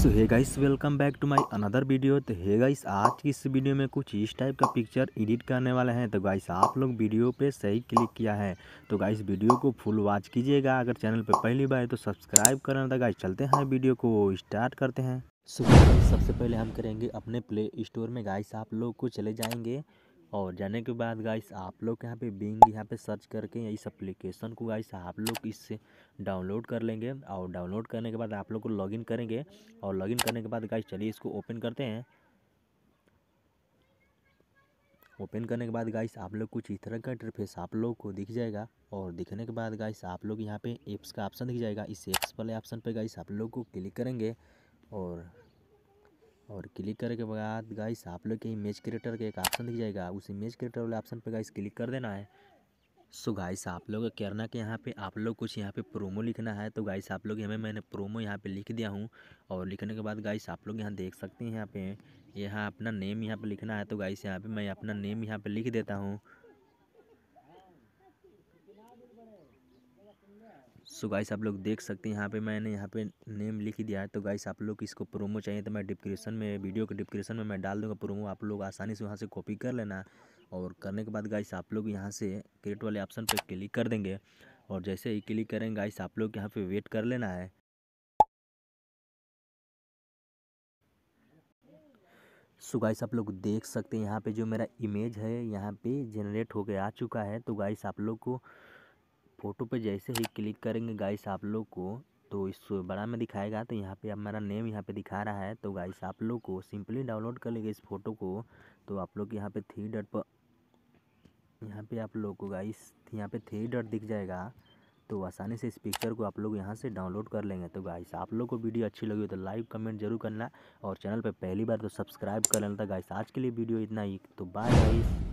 so hey guys welcome back to my another video तो hey guys आज की इस वीडियो में कुछ इस टाइप का पिक्चर एडिट करने वाले हैं तो गाइस आप लोग वीडियो पे सही क्लिक किया है तो गाइस वीडियो को फुल वॉच कीजिएगा अगर चैनल पे पहली बार तो सब्सक्राइब करना था तो, गाइस चलते हैं वीडियो को स्टार्ट करते हैं सो सबसे पहले हम करेंगे अपने प्ले स्टोर में गाइस आप लोग को चले जाएँगे और जाने के बाद गाइस आप लोग यहाँ पे बिंग यहाँ पे सर्च करके इस एप्लीकेशन को गाइस आप लोग इससे डाउनलोड कर लेंगे और डाउनलोड करने के बाद आप लोग को लॉगिन करेंगे और लॉगिन करने के बाद गाइस चलिए इसको ओपन करते हैं ओपन करने के बाद गाइस आप लोग कुछ इस तरह का इंटरफेस आप लोग को दिख जाएगा और दिखने के बाद गाइस आप लोग यहाँ पे एप्स का ऑप्शन दिख जाएगा इस एप्स वाले ऑप्शन पर गाइस आप लोग को क्लिक करेंगे और और क्लिक करने के बाद गाइस आप लोग के इमेज क्रिएटर का एक ऑप्शन दिख जाएगा उस इमेज क्रिएटर वाले ऑप्शन पर गाइस क्लिक कर देना है सो गाइस आप लोग करना के यहाँ पे आप लोग कुछ यहाँ पे प्रोमो लिखना है तो गाइस आप लोग हमें मैंने प्रोमो यहाँ पे लिख दिया हूँ और लिखने के बाद गाइस आप लोग यहाँ देख सकते हैं यहाँ पे यहाँ अपना नेम यहाँ पे लिखना है तो गाइस यहाँ पे मैं अपना नेम यहाँ पे लिख देता हूँ सो गाइस आप लोग देख सकते हैं यहाँ पे मैंने यहाँ पे नेम लिख दिया है तो गाइस आप लोग इसको प्रोमो चाहिए तो मैं डिस्क्रिप्शन में वीडियो के डिस्क्रिप्शन में मैं डाल दूँगा प्रोमो आप लोग आसानी से वहाँ से कॉपी कर लेना और करने के बाद गाइस आप लोग यहाँ से क्रिएट वाले ऑप्शन पर क्लिक कर देंगे और जैसे ही क्लिक करेंगे गाइस आप लोग यहाँ पर वेट कर लेना है सो so गाइस आप लोग देख सकते हैं यहाँ पे जो मेरा इमेज है यहाँ पे जनरेट होकर आ चुका है तो गाइस आप लोग को फ़ोटो पे जैसे ही क्लिक करेंगे गाइस आप लोग को तो इस बड़ा में दिखाएगा तो यहाँ पे मेरा नेम यहाँ पे दिखा रहा है तो गाइस आप लोग को सिंपली डाउनलोड कर लेगा इस फोटो को तो आप लोग यहाँ पे थ्री डॉट पर यहाँ पे आप लोग को गाइस यहाँ पे थ्री डॉट दिख जाएगा तो आसानी से इस पिक्चर को आप लोग यहाँ से डाउनलोड कर लेंगे तो गाइस आप लोग को वीडियो अच्छी लगी हो तो लाइक कमेंट जरूर करना और चैनल पर पहली बार तो सब्सक्राइब कर लेना था गाइस आज के लिए वीडियो इतना ही तो बाय गाइस